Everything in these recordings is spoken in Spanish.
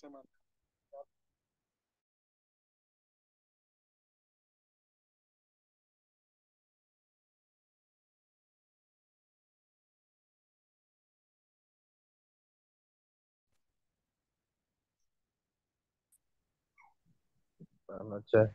semana. Buenas noches.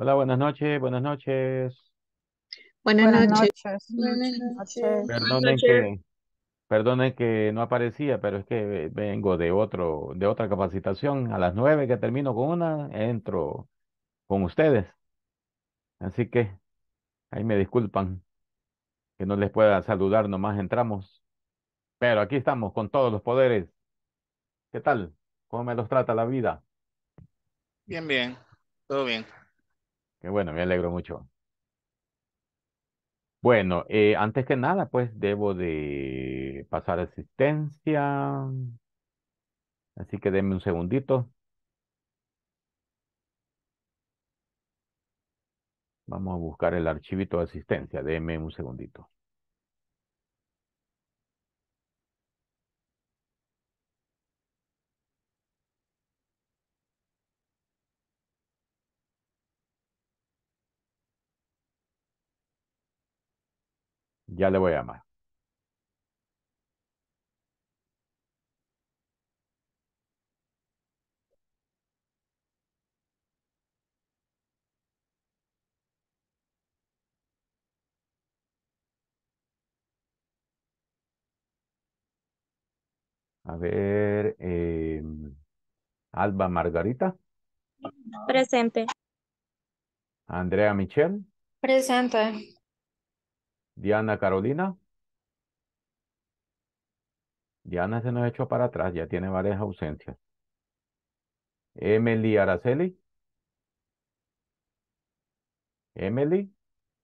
Hola, buenas noches, buenas noches. Buenas, noches. Buenas noches. que, que no aparecía, pero es que vengo de otro, de otra capacitación. A las nueve que termino con una, entro con ustedes. Así que ahí me disculpan que no les pueda saludar, nomás entramos. Pero aquí estamos con todos los poderes. ¿Qué tal? ¿Cómo me los trata la vida? Bien, bien. Todo bien. Qué bueno, me alegro mucho. Bueno, eh, antes que nada, pues debo de pasar asistencia. Así que denme un segundito. Vamos a buscar el archivito de asistencia. Deme un segundito. Ya le voy a llamar. A ver, em, Alba Margarita. Presente. Andrea Michel. Presente. Diana Carolina. Diana se nos echó para atrás, ya tiene varias ausencias. Emily Araceli. Emily.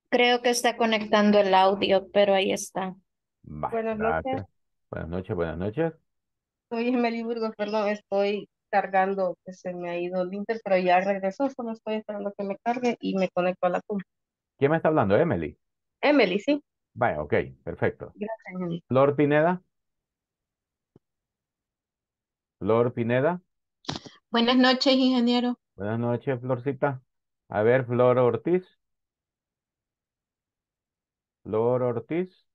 Creo que está conectando el audio, pero ahí está. buenas noches. Buenas noches, buenas noches. Soy Emily Burgos, perdón, estoy cargando, que pues, se me ha ido el Inter, pero ya regresó, solo estoy esperando que me cargue y me conecto a la cumbre. ¿Quién me está hablando? Emily. Emily, sí. Vaya, ok, perfecto. Gracias, Flor Pineda. Flor Pineda. Buenas noches, ingeniero. Buenas noches, Florcita. A ver, Flor Ortiz. Flor Ortiz.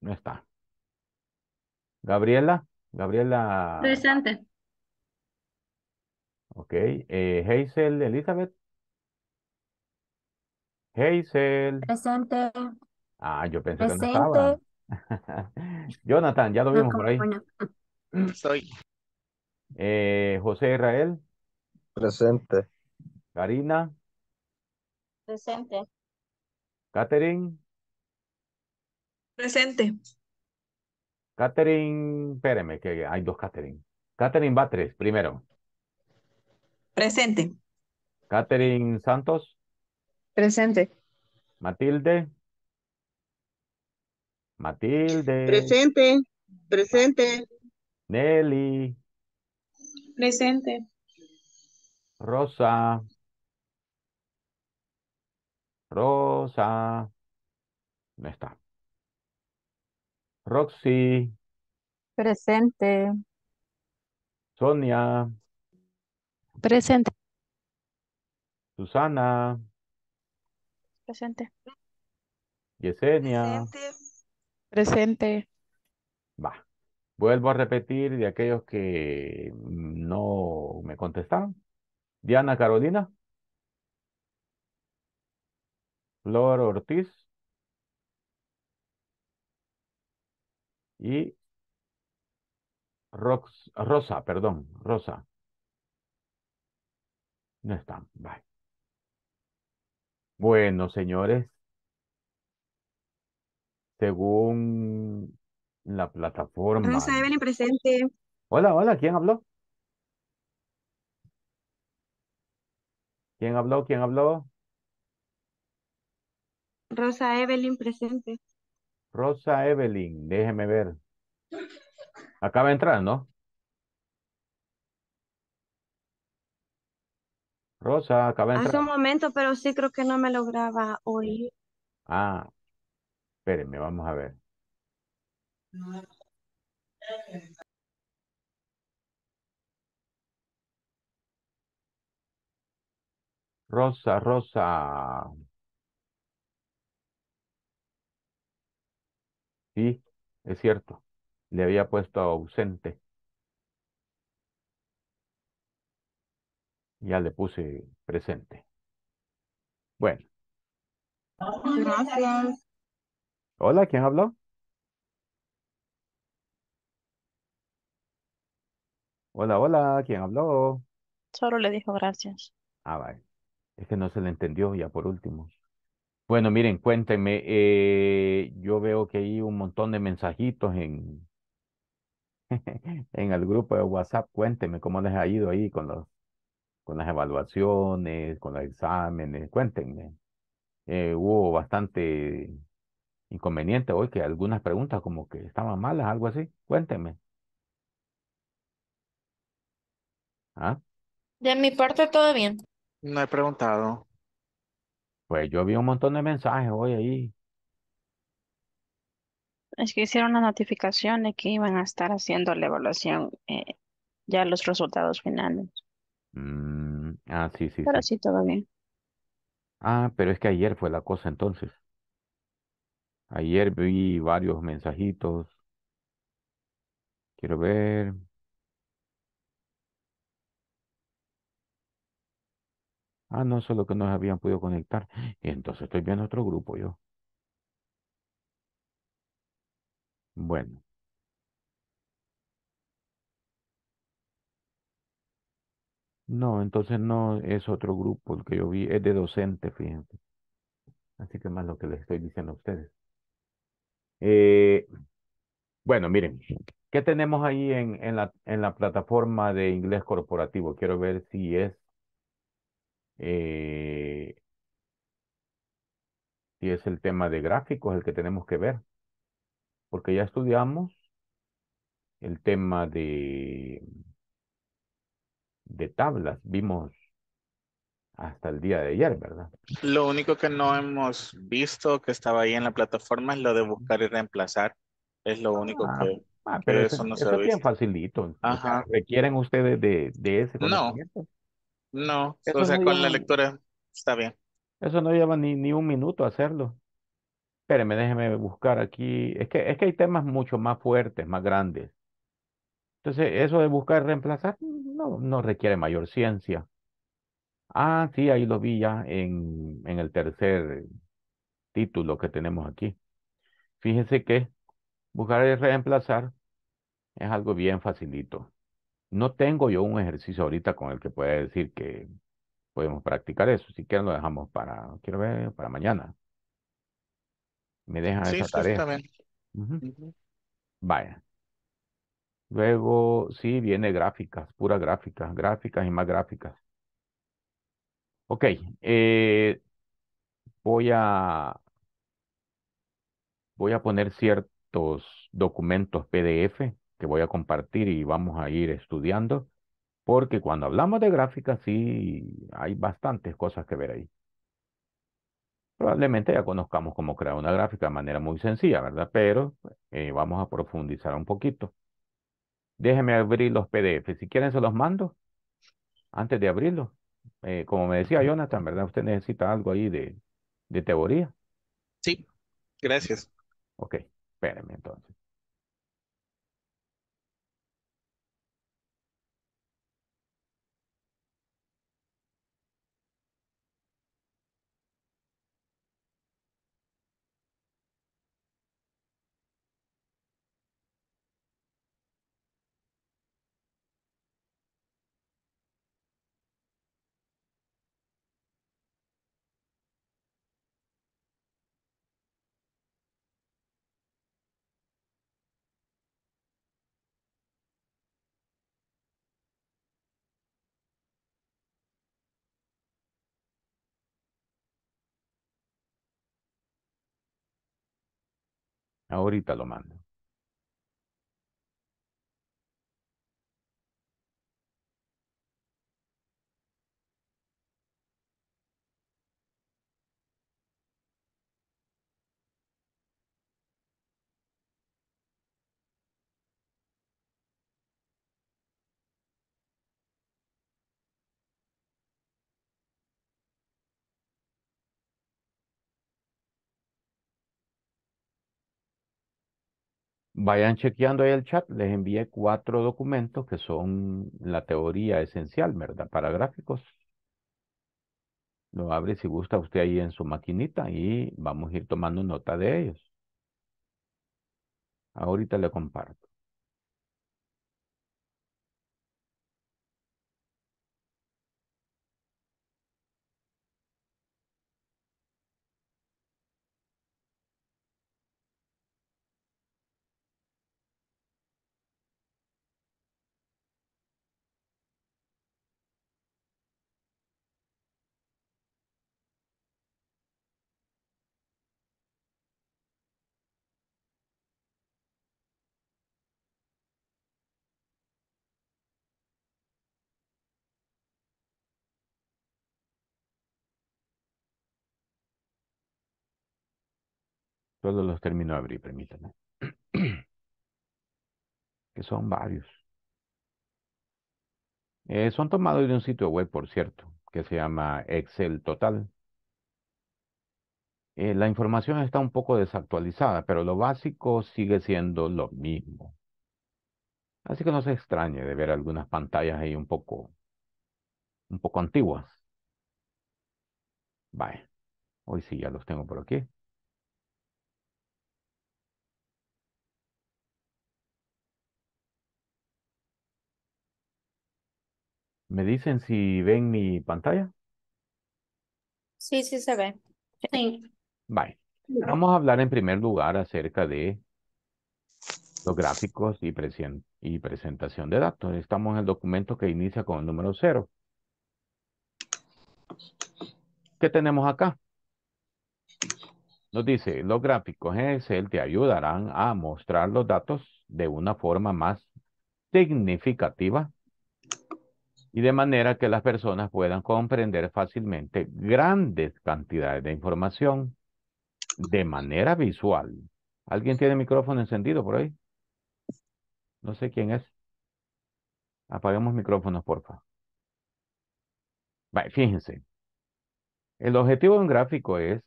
No está. Gabriela. Gabriela. Presente. Ok. Eh, Hazel Elizabeth. Hazel. Presente. Ah, yo pensé que no estaba. Jonathan, ya lo ah, vimos por ahí. Soy. Eh, José Israel. Presente. Karina. Presente. Catherine. Presente. Catherine, espéreme, que hay dos Catherine. Catherine Batres, primero. Presente. Catherine Santos. Presente. Matilde. Matilde. Presente. Presente. Nelly. Presente. Rosa. Rosa. No está. Roxy. Presente. Sonia. Presente. Susana. Presente. Yesenia. Presente. Presente. Va. Vuelvo a repetir de aquellos que no me contestaron. Diana Carolina. Flor Ortiz. Y Rox, Rosa, perdón, Rosa. No están. Bye. Bueno, señores, según la plataforma. Rosa Evelyn, presente. Hola, hola, ¿quién habló? ¿Quién habló? ¿Quién habló? Rosa Evelyn, presente. Rosa Evelyn, déjeme ver. Acaba de entrar, ¿no? Rosa, acaba de Hace un momento, pero sí creo que no me lograba oír. Ah, Espérenme, vamos a ver. Rosa, Rosa. Sí, es cierto. Le había puesto ausente. Ya le puse presente. Bueno. Gracias. Hola, ¿quién habló? Hola, hola, ¿quién habló? Solo le dijo gracias. Ah, vale. Es que no se le entendió ya por último. Bueno, miren, cuéntenme. Eh, yo veo que hay un montón de mensajitos en, en el grupo de WhatsApp. Cuéntenme cómo les ha ido ahí con los, con las evaluaciones, con los exámenes. Cuéntenme. Eh, hubo bastante inconveniente hoy que algunas preguntas como que estaban malas, algo así. Cuénteme. ¿Ah? De mi parte todo bien. No he preguntado. Pues yo vi un montón de mensajes hoy ahí. Es que hicieron la notificación de que iban a estar haciendo la evaluación, eh, ya los resultados finales. Mm, ah, sí, sí, Pero sí, todo bien. Ah, pero es que ayer fue la cosa entonces. Ayer vi varios mensajitos. Quiero ver. Ah, no, solo que no habían podido conectar. entonces estoy viendo otro grupo yo. Bueno. No, entonces no es otro grupo el que yo vi, es de docente, fíjense. Así que más lo que les estoy diciendo a ustedes. Eh, bueno, miren, ¿qué tenemos ahí en, en, la, en la plataforma de inglés corporativo? Quiero ver si es... Eh, si es el tema de gráficos el que tenemos que ver. Porque ya estudiamos el tema de, de tablas. Vimos hasta el día de ayer, ¿verdad? Lo único que no hemos visto que estaba ahí en la plataforma es lo de buscar y reemplazar. Es lo único ah, que... Ah, pero, eso, no se ve bien facilito. ¿Requieren ustedes de, de ese conocimiento? No, no. o sea, con la lectura está bien. Eso no lleva ni, ni un minuto hacerlo. Espérenme, déjenme buscar aquí. Es que, es que hay temas mucho más fuertes, más grandes. Entonces, eso de buscar y reemplazar no, no requiere mayor ciencia. Ah, sí, ahí lo vi ya en, en el tercer título que tenemos aquí. Fíjense que buscar y reemplazar es algo bien facilito. No tengo yo un ejercicio ahorita con el que pueda decir que podemos practicar eso. Si quieren lo dejamos para, quiero ver, para mañana. Me dejan esa tarea. Vaya. Luego, sí, viene gráficas, puras gráficas, gráficas y más gráficas. Ok, eh, voy a, voy a poner ciertos documentos PDF que voy a compartir y vamos a ir estudiando, porque cuando hablamos de gráficas sí hay bastantes cosas que ver ahí. Probablemente ya conozcamos cómo crear una gráfica de manera muy sencilla, ¿verdad? Pero eh, vamos a profundizar un poquito. Déjenme abrir los PDF. Si quieren se los mando antes de abrirlos. Eh, como me decía Jonathan, ¿verdad? Usted necesita algo ahí de, de teoría. Sí, gracias. Ok, espérenme entonces. Ahorita lo mando. Vayan chequeando ahí el chat, les envié cuatro documentos que son la teoría esencial, ¿verdad? Para gráficos. Lo abre si gusta usted ahí en su maquinita y vamos a ir tomando nota de ellos. Ahorita le comparto. Solo los termino de abrir, permítanme. que son varios. Eh, son tomados de un sitio web, por cierto, que se llama Excel Total. Eh, la información está un poco desactualizada, pero lo básico sigue siendo lo mismo. Así que no se extrañe de ver algunas pantallas ahí un poco, un poco antiguas. Vaya. hoy sí ya los tengo por aquí. ¿Me dicen si ven mi pantalla? Sí, sí se ve. Sí. Vamos a hablar en primer lugar acerca de los gráficos y, y presentación de datos. Estamos en el documento que inicia con el número cero. ¿Qué tenemos acá? Nos dice, los gráficos en Excel te ayudarán a mostrar los datos de una forma más significativa y de manera que las personas puedan comprender fácilmente grandes cantidades de información de manera visual. ¿Alguien tiene micrófono encendido por ahí? No sé quién es. Apaguemos micrófonos, por favor. fíjense. El objetivo de un gráfico es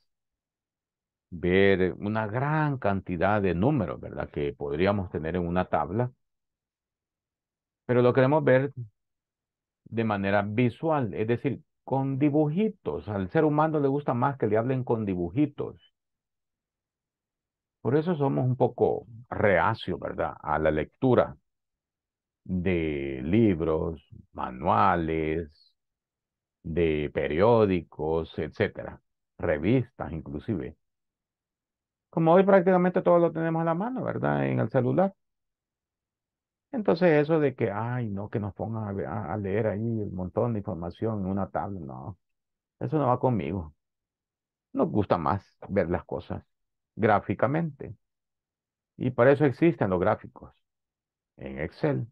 ver una gran cantidad de números, ¿verdad? Que podríamos tener en una tabla. Pero lo queremos ver de manera visual, es decir, con dibujitos. Al ser humano le gusta más que le hablen con dibujitos. Por eso somos un poco reacio, ¿verdad?, a la lectura de libros, manuales, de periódicos, etcétera, revistas inclusive. Como hoy prácticamente todo lo tenemos a la mano, ¿verdad?, en el celular. Entonces eso de que, ay, no, que nos pongan a, leer ahí un montón de información en una tabla, no, eso no va conmigo. Nos gusta más ver las cosas gráficamente. Y para eso existen los gráficos en Excel.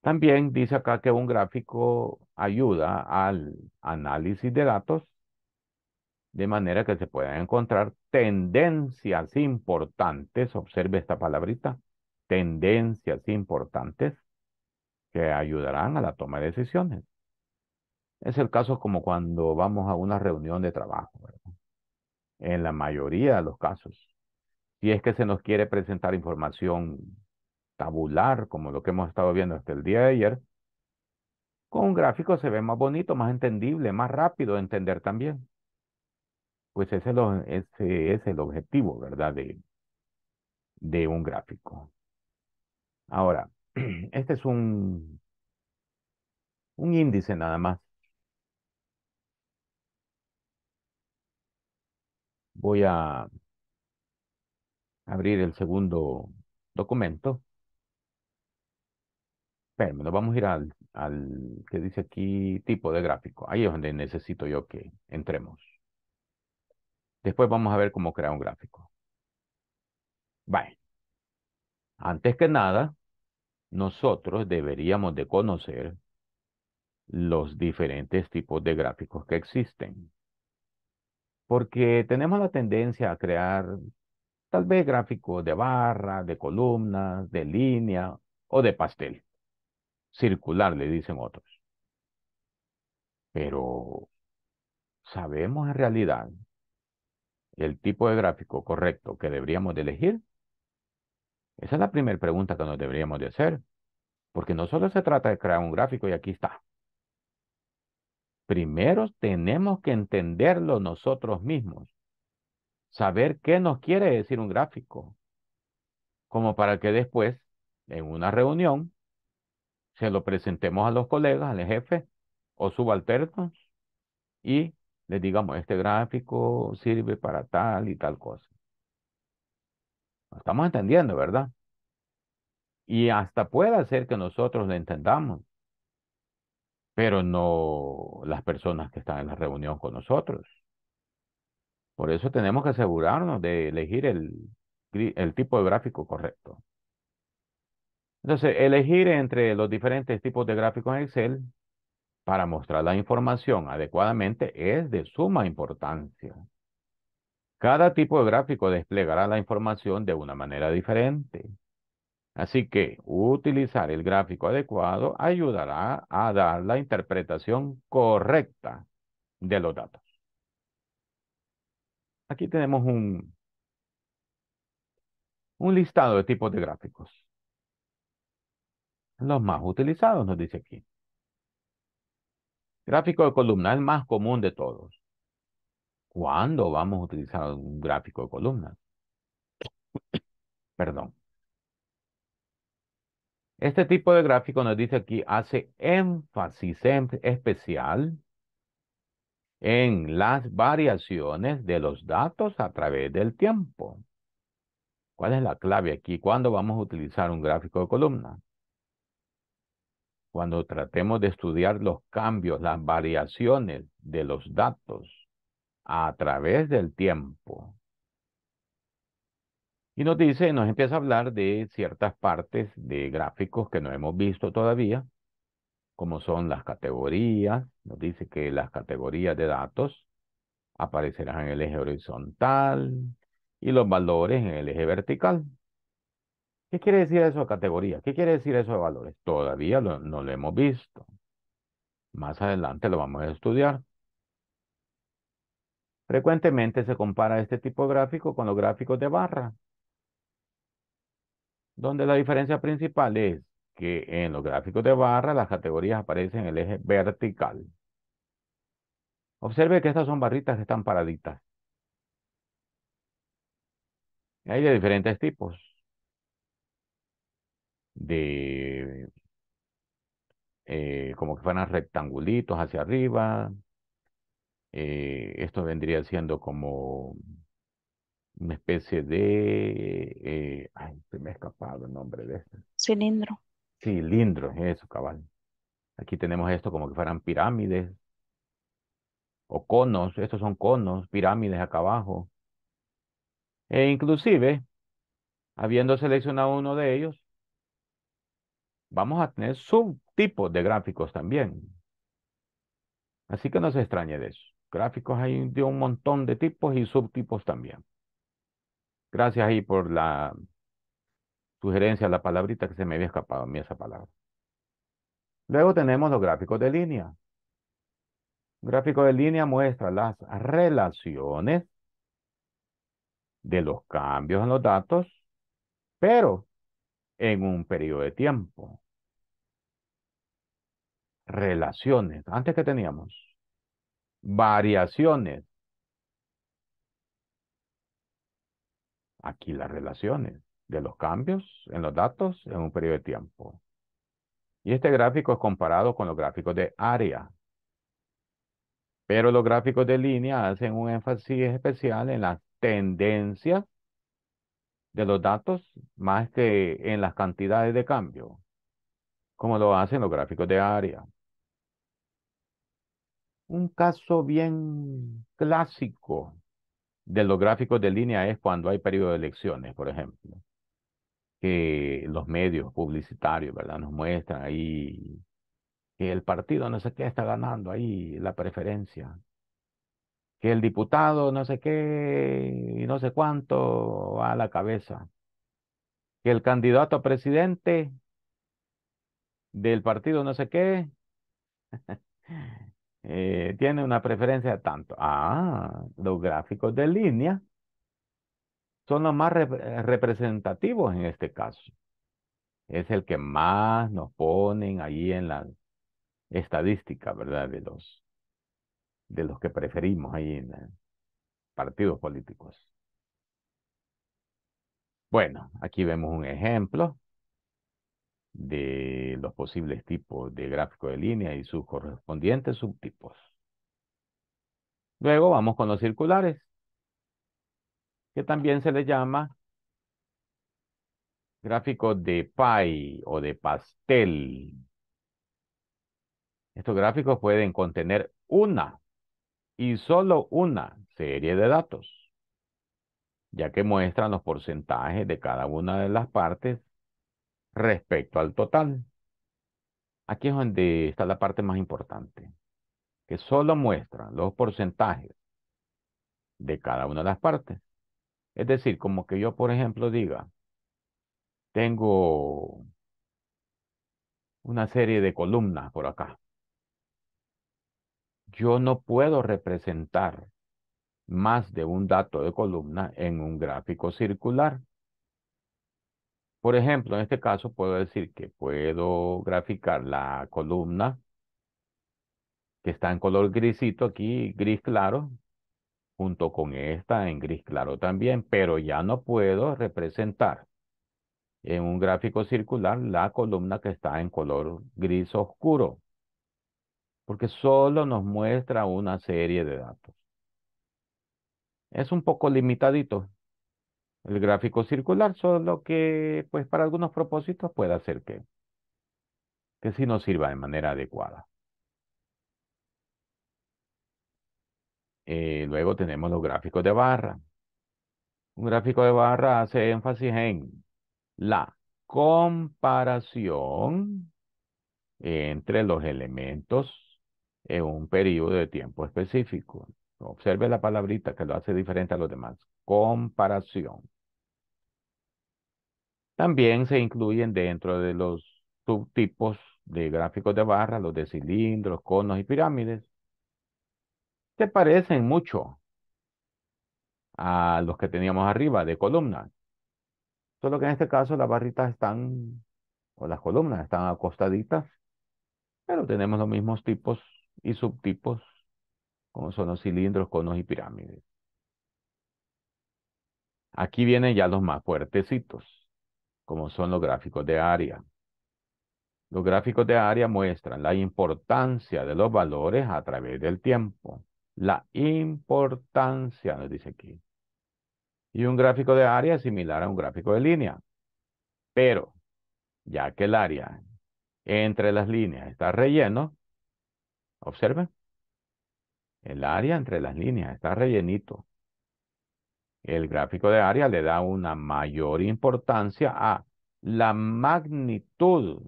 También dice acá que un gráfico ayuda al análisis de datos de manera que se puedan encontrar tendencias importantes, observe esta palabrita, tendencias importantes que ayudarán a la toma de decisiones. Es el caso como cuando vamos a una reunión de trabajo, ¿verdad? en la mayoría de los casos. Si es que se nos quiere presentar información tabular, como lo que hemos estado viendo hasta el día de ayer, con un gráfico se ve más bonito, más entendible, más rápido de entender también. Pues ese es, el, objetivo, ¿verdad? de un gráfico. Ahora, este es un, un índice nada más. Voy a abrir el segundo documento. Pero nos vamos a ir al, al que dice aquí tipo de gráfico. Ahí es donde necesito yo que entremos. Después vamos a ver cómo crear un gráfico. Bye. Antes que nada, nosotros deberíamos de conocer los diferentes tipos de gráficos que existen. Porque tenemos la tendencia a crear tal vez gráficos de barra, de columnas, de línea o de pastel. Circular, le dicen otros. Pero sabemos en realidad el tipo de gráfico correcto que deberíamos de elegir. Esa es la primera pregunta que nos deberíamos de hacer, porque no solo se trata de crear un gráfico y aquí está. Primero tenemos que entenderlo nosotros mismos, saber qué nos quiere decir un gráfico, como para que después, en una reunión, se lo presentemos a los colegas, al jefe o subalternos y les digamos, este gráfico sirve para tal y tal cosa. Estamos entendiendo, ¿verdad? Y hasta puede ser que nosotros lo entendamos, pero no las personas que están en la reunión con nosotros. Por eso tenemos que asegurarnos de elegir el, el tipo de gráfico correcto. Entonces, elegir entre los diferentes tipos de gráficos en Excel para mostrar la información adecuadamente es de suma importancia. Cada tipo de gráfico desplegará la información de una manera diferente. Así que utilizar el gráfico adecuado ayudará a dar la interpretación correcta de los datos. Aquí tenemos un, un listado de tipos de gráficos. Los más utilizados nos dice aquí. Gráfico de columna es el más común de todos. ¿Cuándo vamos a utilizar un gráfico de columnas? Perdón. Este tipo de gráfico nos dice aquí, hace énfasis em-, especial en las variaciones de los datos a través del tiempo. ¿Cuál es la clave aquí? ¿Cuándo vamos a utilizar un gráfico de columna? Cuando tratemos de estudiar los cambios, las variaciones de los datos a través del tiempo. Y nos dice, nos empieza a hablar de ciertas partes de gráficos que no hemos visto todavía, como son las categorías, nos dice que las categorías de datos aparecerán en el eje horizontal y los valores en el eje vertical. ¿Qué quiere decir eso de categoría? ¿Qué quiere decir eso de valores? Todavía no lo hemos visto. Más adelante lo vamos a estudiar. Frecuentemente se compara este tipo de gráfico con los gráficos de barra, donde la diferencia principal es que en los gráficos de barra las categorías aparecen en el eje vertical. Observe que estas son barritas que están paraditas. Hay de diferentes tipos. De eh, como que fueran rectangulitos hacia arriba, eh, esto vendría siendo como una especie de... Eh, ay, se me ha escapado el nombre de este. Cilindro. Cilindro, eso, cabal. Aquí tenemos esto como que fueran pirámides o conos. Estos son conos, pirámides acá abajo. E inclusive, habiendo seleccionado uno de ellos, vamos a tener subtipos de gráficos también. Así que no se extrañe de eso. Gráficos hay de un montón de tipos y subtipos también. Gracias ahí por la sugerencia, la palabrita que se me había escapado a mí esa palabra. Luego tenemos los gráficos de línea. gráfico de línea muestra las relaciones de los cambios en los datos, pero en un periodo de tiempo. Relaciones. Antes que teníamos variaciones. Aquí las relaciones de los cambios en los datos en un periodo de tiempo. Y este gráfico es comparado con los gráficos de área. Pero los gráficos de línea hacen un énfasis especial en la tendencia de los datos más que en las cantidades de cambio, como lo hacen los gráficos de área. Un caso bien clásico de los gráficos de línea es cuando hay periodo de elecciones, por ejemplo, que los medios publicitarios, ¿verdad? Nos muestran ahí que el partido no sé qué está ganando ahí la preferencia, que el diputado no sé qué y no sé cuánto va a la cabeza, que el candidato a presidente del partido no sé qué Eh, tiene una preferencia tanto. Ah, los gráficos de línea son los más eh, representativos en este caso. Es el que más nos ponen ahí en la estadística, ¿verdad? De los, de los que preferimos ahí en eh, partidos políticos. Bueno, aquí vemos un ejemplo de los posibles tipos de gráfico de línea y sus correspondientes subtipos. Luego vamos con los circulares, que también se les llama gráficos de pie o de pastel. Estos gráficos pueden contener una y solo una serie de datos, ya que muestran los porcentajes de cada una de las partes respecto al total. Aquí es donde está la parte más importante, que solo muestra los porcentajes de cada una de las partes. Es decir, como que yo, por ejemplo, diga, tengo una serie de columnas por acá. Yo no puedo representar más de un dato de columna en un gráfico circular. Por ejemplo, en este caso puedo decir que puedo graficar la columna que está en color grisito aquí, gris claro, junto con esta en gris claro también, pero ya no puedo representar en un gráfico circular la columna que está en color gris oscuro, porque solo nos muestra una serie de datos. Es un poco limitadito, el gráfico circular, solo que pues para algunos propósitos puede hacer que, que sí nos sirva de manera adecuada. Eh, luego tenemos los gráficos de barra. Un gráfico de barra hace énfasis en la comparación entre los elementos en un periodo de tiempo específico. Observe la palabrita que lo hace diferente a los demás. Comparación. También se incluyen dentro de los subtipos de gráficos de barra, los de cilindros, conos y pirámides. Se parecen mucho a los que teníamos arriba de columnas. Solo que en este caso las barritas están, o las columnas están acostaditas, pero tenemos los mismos tipos y subtipos, como son los cilindros, conos y pirámides. Aquí vienen ya los más fuertecitos como son los gráficos de área. Los gráficos de área muestran la importancia de los valores a través del tiempo. La importancia, nos dice aquí. Y un gráfico de área es similar a un gráfico de línea. Pero, ya que el área entre las líneas está relleno, observen, el área entre las líneas está rellenito el gráfico de área le da una mayor importancia a la magnitud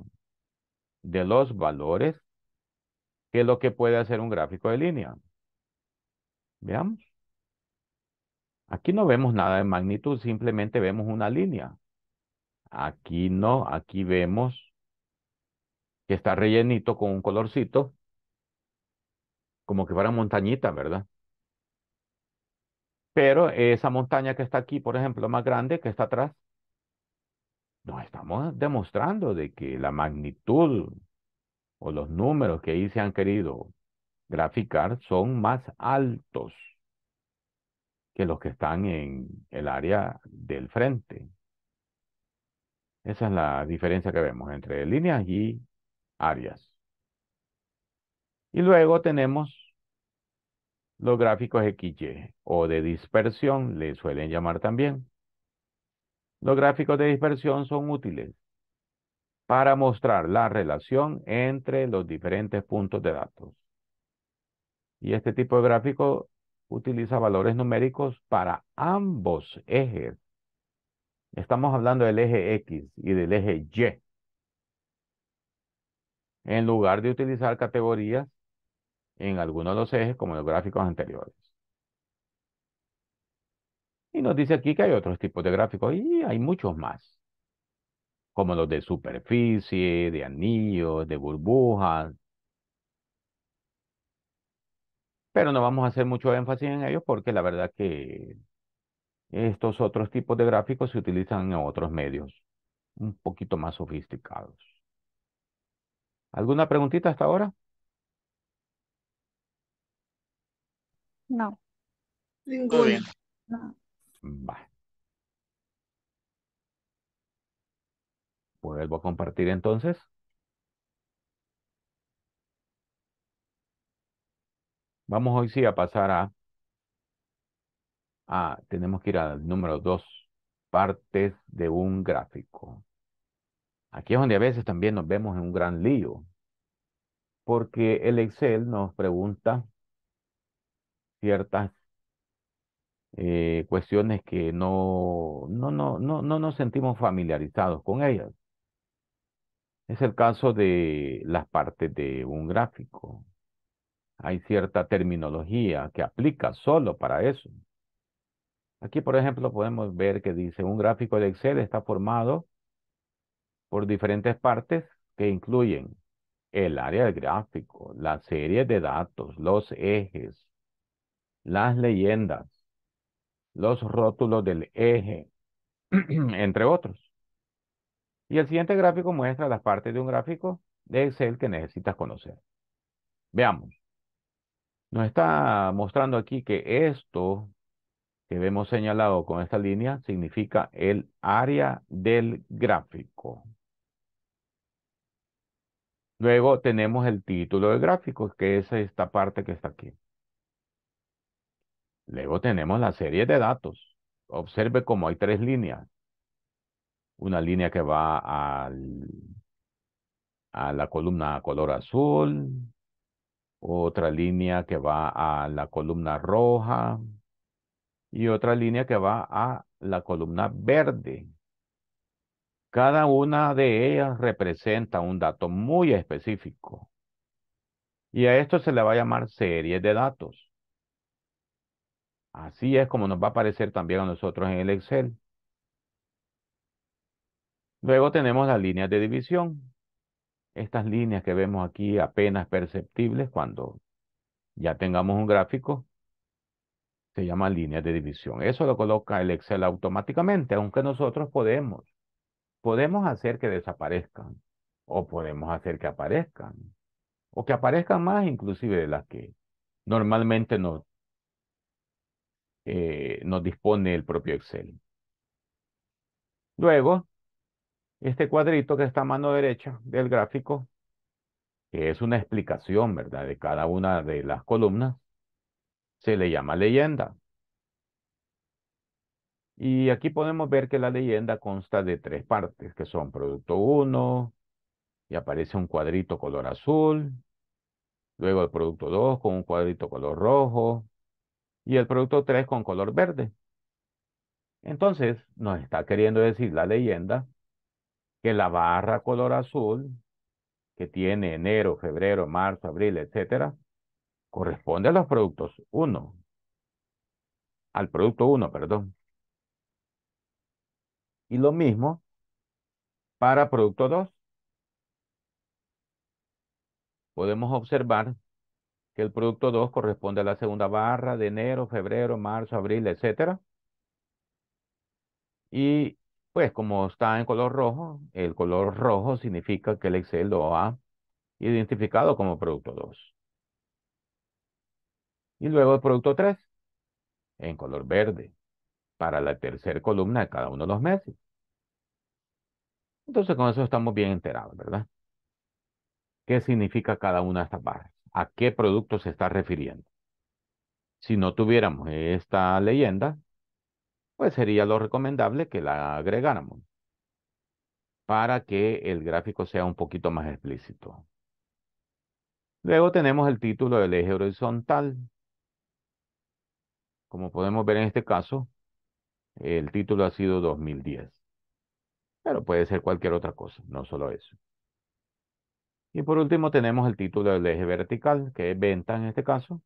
de los valores que lo que puede hacer un gráfico de línea. Veamos. Aquí no vemos nada de magnitud, simplemente vemos una línea. Aquí no, aquí vemos que está rellenito con un colorcito, como que fuera montañita, ¿verdad? Pero esa montaña que está aquí, por ejemplo, más grande que está atrás, nos estamos demostrando de que la magnitud o los números que ahí se han querido graficar son más altos que los que están en el área del frente. Esa es la diferencia que vemos entre líneas y áreas. Y luego tenemos los gráficos XY o de dispersión le suelen llamar también. Los gráficos de dispersión son útiles para mostrar la relación entre los diferentes puntos de datos. Y este tipo de gráfico utiliza valores numéricos para ambos ejes. Estamos hablando del eje X y del eje Y. En lugar de utilizar categorías en algunos de los ejes como los gráficos anteriores. Y nos dice aquí que hay otros tipos de gráficos y hay muchos más, como los de superficie, de anillos, de burbujas. Pero no vamos a hacer mucho énfasis en ellos porque la verdad que estos otros tipos de gráficos se utilizan en otros medios un poquito más sofisticados. ¿Alguna preguntita hasta ahora? No. Ningún. bien. Vuelvo a compartir entonces. Vamos hoy sí a pasar a... Ah, tenemos que ir al número dos, partes de un gráfico. Aquí es donde a veces también nos vemos en un gran lío, porque el Excel nos pregunta ciertas eh, cuestiones que no, no, no, no, nos sentimos familiarizados con ellas. Es el caso de las partes de un gráfico. Hay cierta terminología que aplica solo para eso. Aquí, por ejemplo, podemos ver que dice un gráfico de Excel está formado por diferentes partes que incluyen el área del gráfico, la serie de datos, los ejes, las leyendas, los rótulos del eje, entre otros. Y el siguiente gráfico muestra las partes de un gráfico de Excel que necesitas conocer. Veamos. Nos está mostrando aquí que esto que vemos señalado con esta línea significa el área del gráfico. Luego tenemos el título del gráfico, que es esta parte que está aquí. Luego tenemos la serie de datos. Observe cómo hay tres líneas. Una línea que va a la columna color azul, otra línea que va a la columna roja y otra línea que va a la columna verde. Cada una de ellas representa un dato muy específico. Y a esto se le va a llamar serie de datos. Así es como nos va a aparecer también a nosotros en el Excel. Luego tenemos las líneas de división. Estas líneas que vemos aquí apenas perceptibles cuando ya tengamos un gráfico, se llama líneas de división. Eso lo coloca el Excel automáticamente, aunque nosotros podemos. Podemos hacer que desaparezcan o podemos hacer que aparezcan o que aparezcan más inclusive de las que normalmente no eh, nos dispone el propio Excel. Luego, este cuadrito que está a mano derecha del gráfico, que es una explicación, ¿verdad?, de cada una de las columnas, se le llama leyenda. Y aquí podemos ver que la leyenda consta de tres partes, que son producto 1, y aparece un cuadrito color azul, luego el producto 2 con un cuadrito color rojo, y el producto 3 con color verde. Entonces, nos está queriendo decir la leyenda que la barra color azul que tiene enero, febrero, marzo, abril, etcétera, corresponde a los productos 1. Al producto 1, perdón. Y lo mismo para producto 2. Podemos observar que el producto 2 corresponde a la segunda barra de enero, febrero, marzo, abril, etc. Y pues como está en color rojo, el color rojo significa que el Excel lo ha identificado como producto 2. Y luego el producto 3, en color verde, para la tercera columna de cada uno de los meses. Entonces con eso estamos bien enterados, ¿verdad? ¿Qué significa cada una de estas barras? a qué producto se está refiriendo. Si no tuviéramos esta leyenda, pues sería lo recomendable que la agregáramos para que el gráfico sea un poquito más explícito. Luego tenemos el título del eje horizontal. Como podemos ver en este caso, el título ha sido 2010. Pero puede ser cualquier otra cosa, no solo eso. Y por último tenemos el título del eje vertical, que es venta en este caso.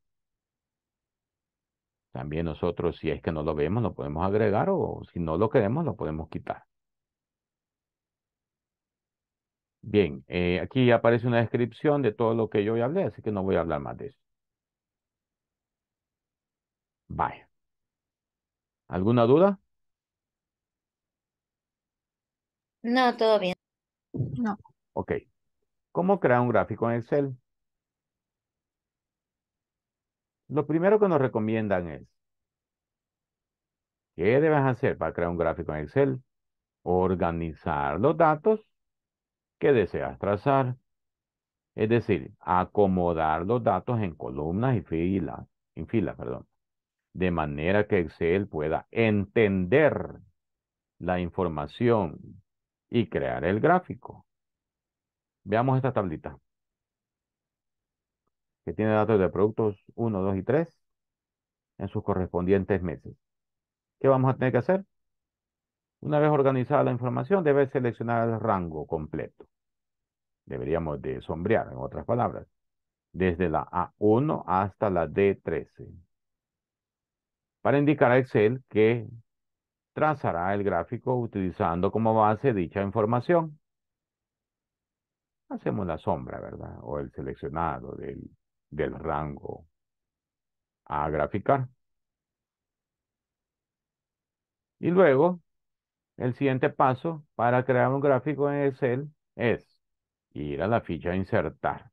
También nosotros, si es que no lo vemos, lo podemos agregar o si no lo queremos, lo podemos quitar. Bien, eh, aquí aparece una descripción de todo lo que yo ya hablé, así que no voy a hablar más de eso. Vaya. ¿Alguna duda? No, todo bien. No. Ok. ¿Cómo crear un gráfico en Excel? Lo primero que nos recomiendan es, ¿qué debes hacer para crear un gráfico en Excel? Organizar los datos que deseas trazar. Es decir, acomodar los datos en columnas y filas, en filas, perdón, de manera que Excel pueda entender la información y crear el gráfico. Veamos esta tablita. Que tiene datos de productos 1, 2 y 3 en sus correspondientes meses. ¿Qué vamos a tener que hacer? Una vez organizada la información, debe seleccionar el rango completo. Deberíamos de sombrear, en otras palabras, desde la A1 hasta la D13. Para indicar a Excel que trazará el gráfico utilizando como base dicha información hacemos la sombra, ¿verdad? O el seleccionado del, del rango a graficar. Y luego, el siguiente paso para crear un gráfico en Excel es ir a la ficha insertar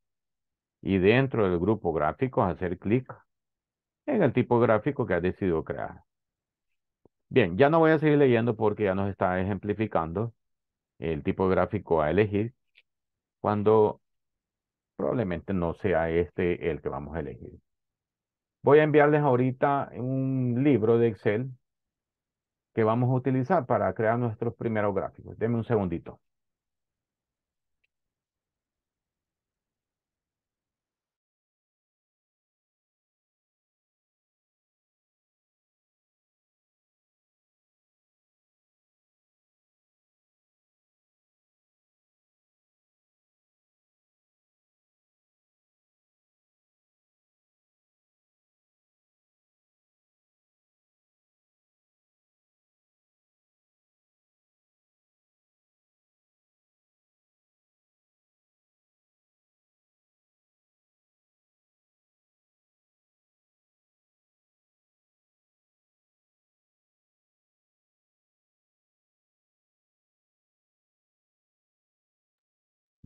y dentro del grupo gráficos hacer clic en el tipo gráfico que ha decidido crear. Bien, ya no voy a seguir leyendo porque ya nos está ejemplificando el tipo gráfico a elegir cuando probablemente no sea este el que vamos a elegir. Voy a enviarles ahorita un libro de Excel que vamos a utilizar para crear nuestros primeros gráficos. Deme un segundito.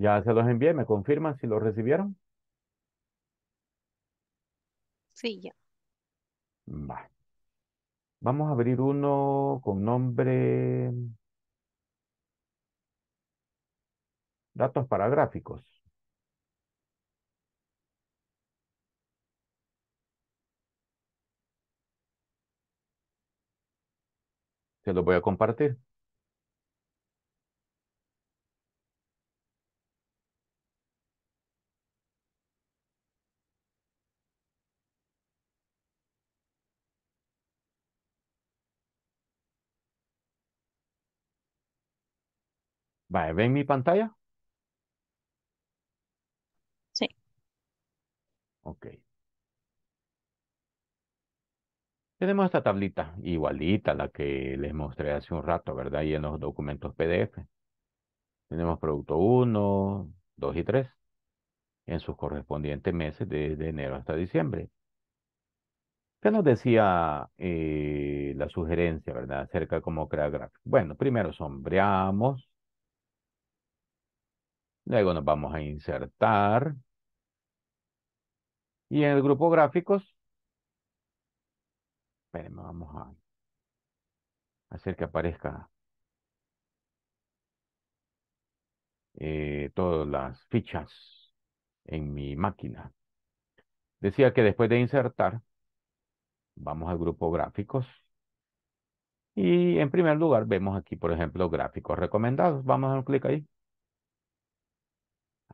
Ya se los envié, ¿me confirman si los recibieron? Sí, ya. Va. Vamos a abrir uno con nombre... Datos para gráficos. Se los voy a compartir. ¿ven mi pantalla? Sí. Ok. Tenemos esta tablita, igualita a la que les mostré hace un rato, ¿verdad? Y en los documentos PDF. Tenemos producto 1, 2 y 3 en sus correspondientes meses desde enero hasta diciembre. ¿Qué nos decía eh, la sugerencia, verdad? Acerca de cómo crear gráficos. Bueno, primero sombreamos Luego nos vamos a insertar. Y en el grupo gráficos, espérenme, vamos a hacer que aparezca eh, todas las fichas en mi máquina. Decía que después de insertar, vamos al grupo gráficos. Y en primer lugar vemos aquí, por ejemplo, gráficos recomendados. Vamos a dar un clic ahí.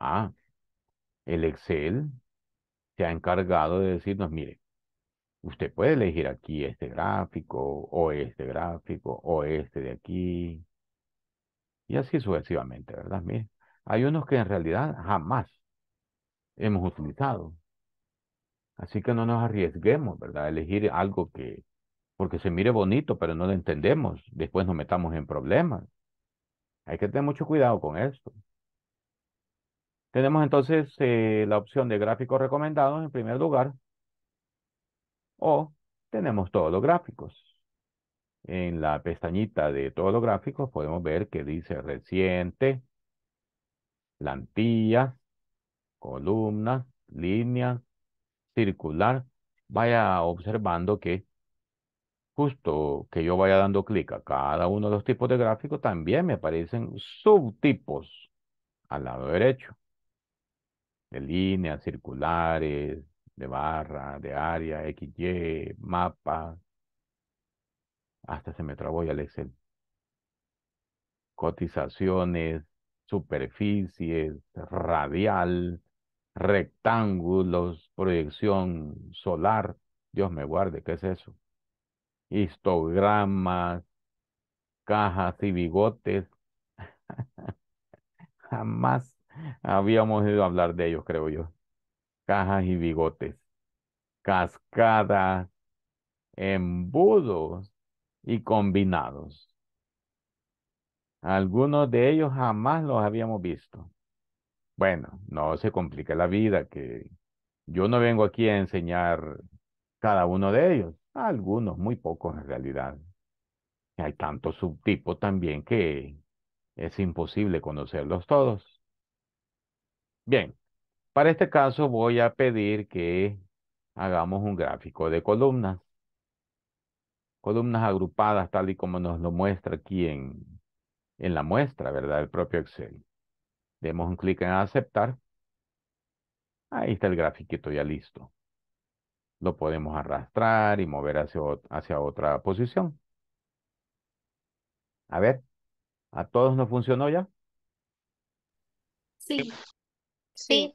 Ah, el Excel se ha encargado de decirnos, mire, usted puede elegir aquí este gráfico o este gráfico o este de aquí. Y así sucesivamente, ¿verdad? Mire, hay unos que en realidad jamás hemos utilizado. Así que no nos arriesguemos, ¿verdad? elegir algo que, porque se mire bonito, pero no lo entendemos. Después nos metamos en problemas. Hay que tener mucho cuidado con esto. Tenemos entonces eh, la opción de gráficos recomendados en primer lugar o tenemos todos los gráficos. En la pestañita de todos los gráficos podemos ver que dice reciente, plantilla, columna, línea, circular. Vaya observando que justo que yo vaya dando clic a cada uno de los tipos de gráficos, también me aparecen subtipos al lado derecho de líneas circulares, de barra, de área, XY, mapa. Hasta se me trabó ya el Excel. Cotizaciones, superficies, radial, rectángulos, proyección solar. Dios me guarde, ¿qué es eso? Histogramas, cajas y bigotes. Jamás Habíamos ido hablar de ellos, creo yo. Cajas y bigotes, cascadas, embudos y combinados. Algunos de ellos jamás los habíamos visto. Bueno, no se complica la vida, que yo no vengo aquí a enseñar cada uno de ellos, algunos, muy pocos en realidad. Hay tantos subtipos también que es imposible conocerlos todos. Bien, para este caso voy a pedir que hagamos un gráfico de columnas. Columnas agrupadas tal y como nos lo muestra aquí en, la muestra, ¿verdad? El propio Excel. Demos un clic en aceptar. Ahí está el grafiquito ya listo. Lo podemos arrastrar y mover hacia, hacia otra posición. A ver, ¿a todos nos funcionó ya? Sí. Sí.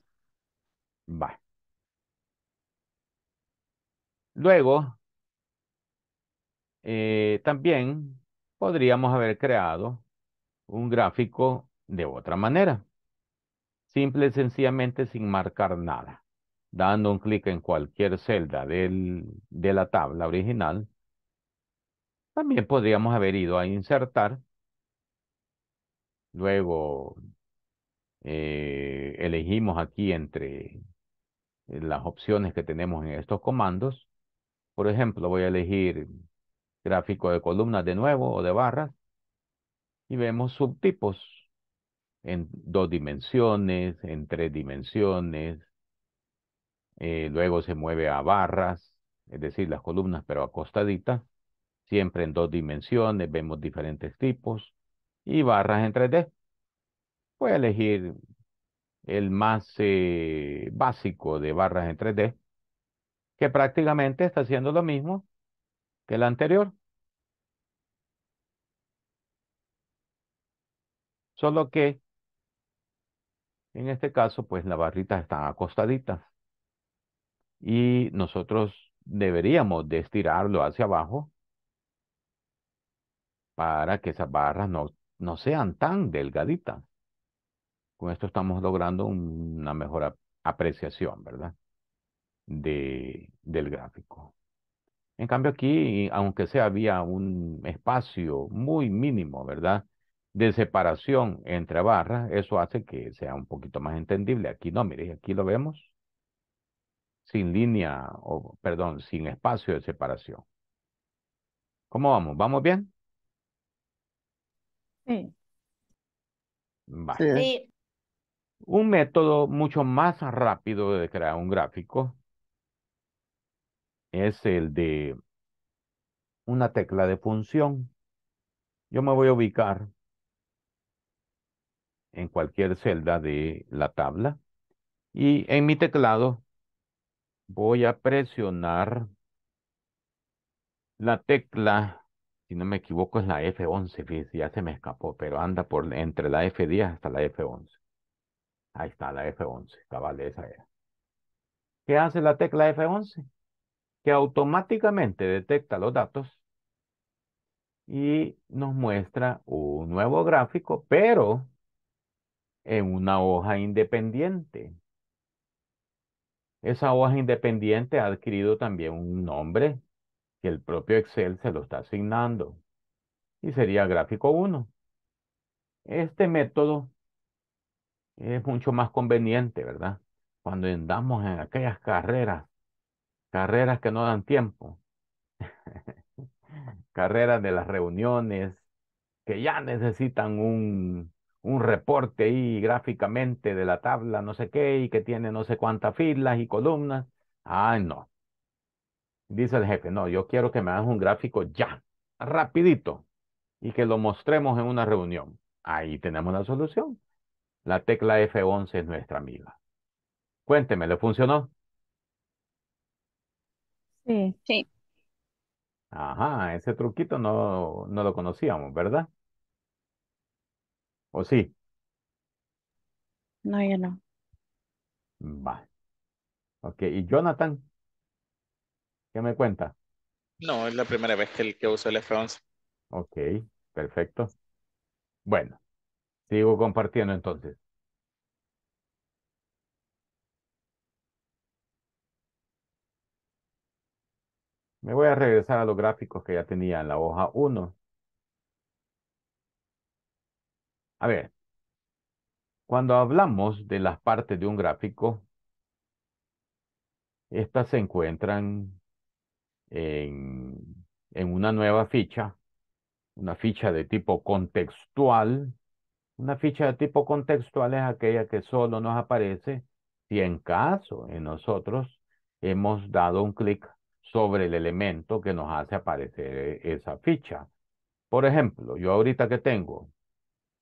Va. Luego, eh, también podríamos haber creado un gráfico de otra manera. Simple y sencillamente sin marcar nada. Dando un clic en cualquier celda de la tabla original. También podríamos haber ido a insertar. Luego eh, elegimos aquí entre eh, las opciones que tenemos en estos comandos. Por ejemplo, voy a elegir gráfico de columnas de nuevo o de barras y vemos subtipos en dos dimensiones, en tres dimensiones, eh, luego se mueve a barras, es decir, las columnas pero acostaditas, siempre en dos dimensiones, vemos diferentes tipos, y barras en 3D, voy a elegir el más eh, básico de barras en 3D, que prácticamente está haciendo lo mismo que el anterior. Solo que en este caso, pues las barritas están acostaditas. Y nosotros deberíamos de estirarlo hacia abajo para que esas barras no, no sean tan delgaditas. Con esto estamos logrando una mejor apreciación, ¿verdad? De, del gráfico. En cambio aquí, aunque sea había un espacio muy mínimo, ¿verdad? De separación entre barras, eso hace que sea un poquito más entendible. Aquí no, mire, aquí lo vemos sin línea, o perdón, sin espacio de separación. ¿Cómo vamos? ¿Vamos bien? Sí. Vale. Sí. ¿eh? un método mucho más rápido de crear un gráfico es el de una tecla de función. Yo me voy a ubicar en cualquier celda de la tabla y en mi teclado voy a presionar la tecla, si no me equivoco es la F11, ya se me escapó, pero anda por entre la F10 hasta la F11. Ahí está la F11, cabal, esa era. ¿Qué hace la tecla F11? Que automáticamente detecta los datos y nos muestra un nuevo gráfico, pero en una hoja independiente. Esa hoja independiente ha adquirido también un nombre que el propio Excel se lo está asignando y sería gráfico 1. Este método es mucho más conveniente, ¿verdad? Cuando andamos en aquellas carreras, carreras que no dan tiempo, carreras de las reuniones, que ya necesitan un, un reporte ahí gráficamente de la tabla, no sé qué, y que tiene no sé cuántas filas y columnas. Ay, no. Dice el jefe, no, yo quiero que me hagas un gráfico ya, rapidito, y que lo mostremos en una reunión. Ahí tenemos la solución. La tecla F11 es nuestra amiga. Cuénteme, ¿le funcionó? Sí. Sí. Ajá, ese truquito no, no lo conocíamos, ¿verdad? ¿O sí? No, yo no. Va. Ok, ¿y Jonathan? ¿Qué me cuenta? No, es la primera vez que el que uso el F11. Ok, perfecto. Bueno, Sigo compartiendo entonces. Me voy a regresar a los gráficos que ya tenía en la hoja 1. A ver, cuando hablamos de las partes de un gráfico, estas se encuentran en, en una nueva ficha, una ficha de tipo contextual, una ficha de tipo contextual es aquella que solo nos aparece si en caso en nosotros hemos dado un clic sobre el elemento que nos hace aparecer eh, esa ficha. Por ejemplo, yo ahorita que tengo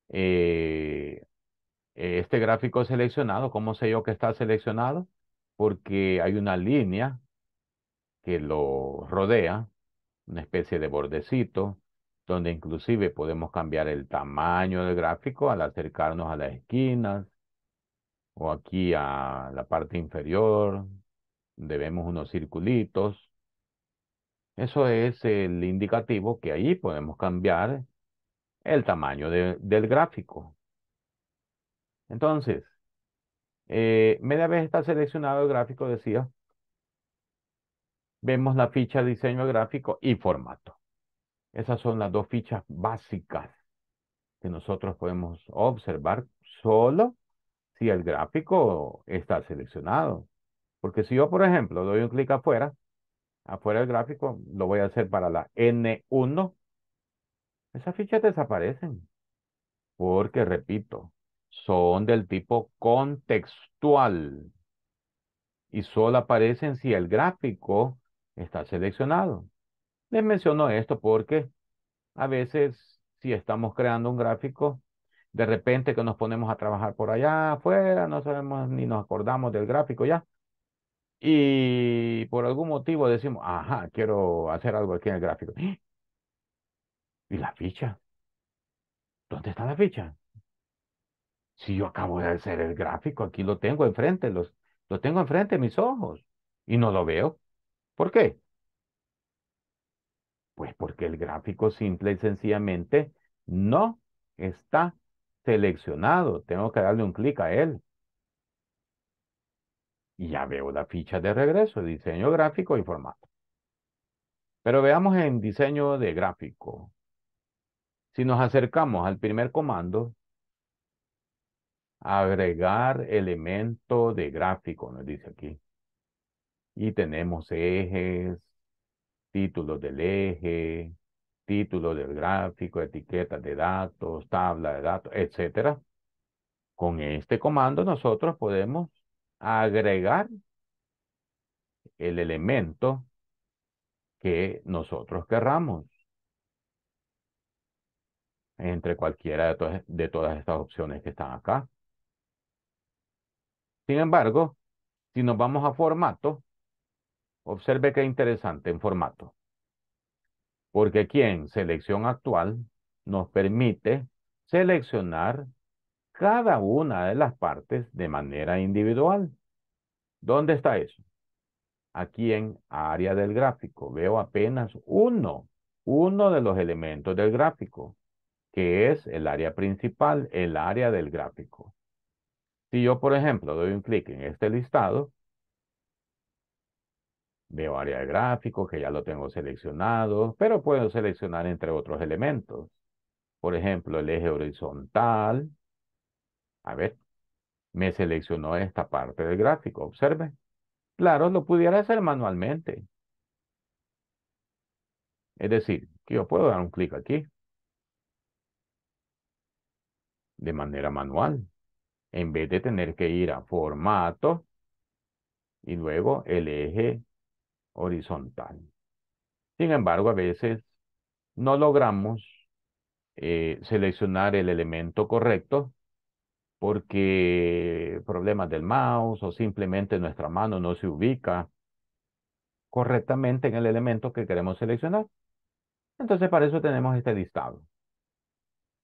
eh, este gráfico seleccionado, ¿cómo sé yo que está seleccionado? Porque hay una línea que lo rodea, una especie de bordecito, donde inclusive podemos cambiar el tamaño del gráfico al acercarnos a las esquinas o aquí a la parte inferior, donde vemos unos circulitos. Eso es el indicativo que ahí podemos cambiar el tamaño del gráfico. Entonces, eh, media vez está seleccionado el gráfico, decía, vemos la ficha diseño gráfico y formato. Esas son las dos fichas básicas que nosotros podemos observar solo si el gráfico está seleccionado. Porque si yo, por ejemplo, doy un clic afuera, afuera del gráfico, lo voy a hacer para la N1, esas fichas desaparecen. Porque, repito, son del tipo contextual y solo aparecen si el gráfico está seleccionado. Les menciono esto porque a veces si estamos creando un gráfico, de repente que nos ponemos a trabajar por allá afuera, no sabemos ni nos acordamos del gráfico ya. Y por algún motivo decimos, ajá, quiero hacer algo aquí en el gráfico. ¿Y la ficha? ¿Dónde está la ficha? Si yo acabo de hacer el gráfico, aquí lo tengo enfrente, los, lo tengo enfrente mis ojos y no lo veo. ¿Por qué? Pues porque el gráfico simple y sencillamente no está seleccionado. Tengo que darle un clic a él. Y ya veo la ficha de regreso, diseño gráfico y formato. Pero veamos en diseño de gráfico. Si nos acercamos al primer comando, agregar elemento de gráfico, nos dice aquí. Y tenemos ejes, títulos del eje, título del gráfico, etiquetas de datos, tabla de datos, etc. Con este comando nosotros podemos agregar el elemento que nosotros querramos entre cualquiera de todas estas opciones que están acá. Sin embargo, si nos vamos a formato, Observe qué interesante en formato. Porque aquí en selección actual nos permite seleccionar cada una de las partes de manera individual. ¿Dónde está eso? Aquí en área del gráfico veo apenas uno, uno de los elementos del gráfico, que es el área principal, el área del gráfico. Si yo, por ejemplo, doy un clic en este listado, Veo área de gráfico que ya lo tengo seleccionado, pero puedo seleccionar entre otros elementos. Por ejemplo, el eje horizontal. A ver, me seleccionó esta parte del gráfico. Observe. Claro, lo pudiera hacer manualmente. Es decir, que yo puedo dar un clic aquí. De manera manual. En vez de tener que ir a formato y luego el eje horizontal. Sin embargo, a veces no logramos eh, seleccionar el elemento correcto porque problemas del mouse o simplemente nuestra mano no se ubica correctamente en el elemento que queremos seleccionar. Entonces para eso tenemos este listado.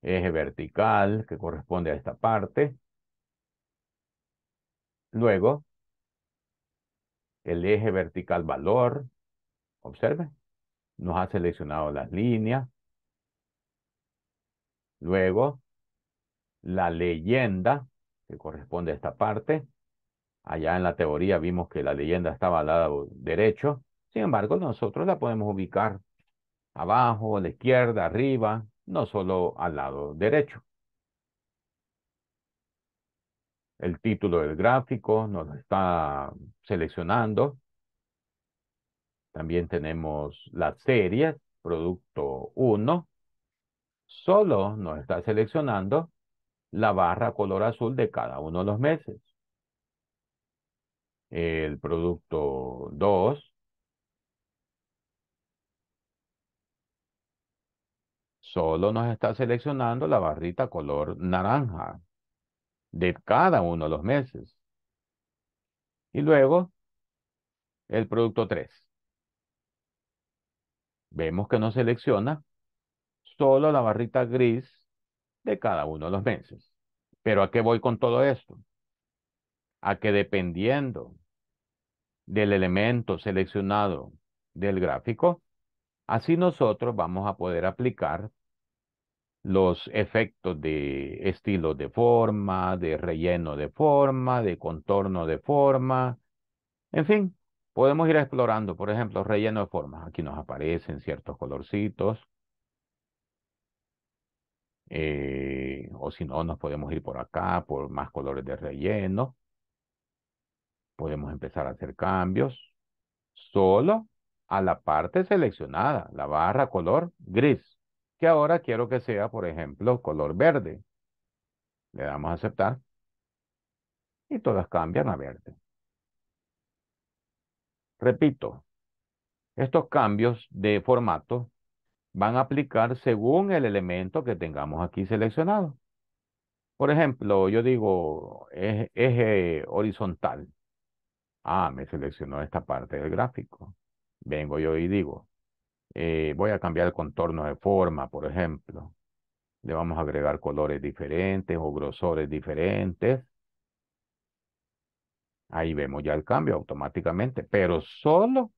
Eje vertical que corresponde a esta parte. Luego el eje vertical valor, observe, nos ha seleccionado las líneas, luego la leyenda que corresponde a esta parte, allá en la teoría vimos que la leyenda estaba al lado derecho, sin embargo nosotros la podemos ubicar abajo, a la izquierda, arriba, no solo al lado derecho. el título del gráfico, nos está seleccionando. También tenemos la serie, producto 1. Solo nos está seleccionando la barra color azul de cada uno de los meses. El producto 2. Solo nos está seleccionando la barrita color naranja de cada uno de los meses. Y luego, el producto 3. Vemos que nos selecciona solo la barrita gris de cada uno de los meses. Pero ¿a qué voy con todo esto? A que dependiendo del elemento seleccionado del gráfico, así nosotros vamos a poder aplicar los efectos de estilo de forma, de relleno de forma, de contorno de forma, en fin, podemos ir explorando, por ejemplo, relleno de forma. Aquí nos aparecen ciertos colorcitos. Eh, o si no, nos podemos ir por acá, por más colores de relleno. Podemos empezar a hacer cambios solo a la parte seleccionada, la barra color gris que ahora quiero que sea, por ejemplo, color verde. Le damos a aceptar. Y todas cambian a verde. Repito, estos cambios de formato van a aplicar según el elemento que tengamos aquí seleccionado. Por ejemplo, yo digo eje, eh, horizontal. Ah, me seleccionó esta parte del gráfico. Vengo yo y digo eh, voy a cambiar el contorno de forma, por ejemplo. Le vamos a agregar colores diferentes o grosores diferentes. Ahí vemos ya el cambio automáticamente, pero solo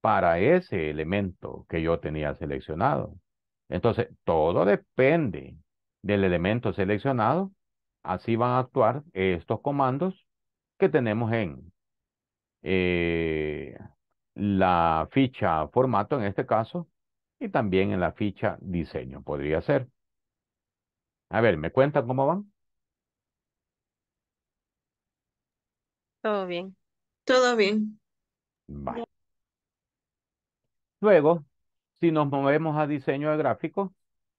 para ese elemento que yo tenía seleccionado. Entonces, todo depende del elemento seleccionado. Así van a actuar estos comandos que tenemos en eh, la ficha formato en este caso y también en la ficha diseño podría ser. A ver, ¿me cuentan cómo van? Todo bien. Todo bien. Vale. Luego, si nos movemos a diseño de gráfico,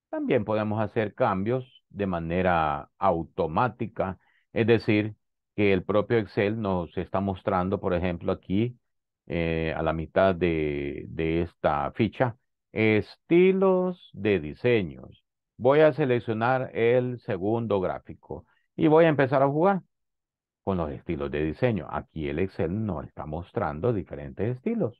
también podemos hacer cambios de manera automática. Es decir, que el propio Excel nos está mostrando, por ejemplo, aquí eh, a la mitad de, esta ficha, estilos de diseños. Voy a seleccionar el segundo gráfico y voy a empezar a jugar con los estilos de diseño. Aquí el Excel nos está mostrando diferentes estilos.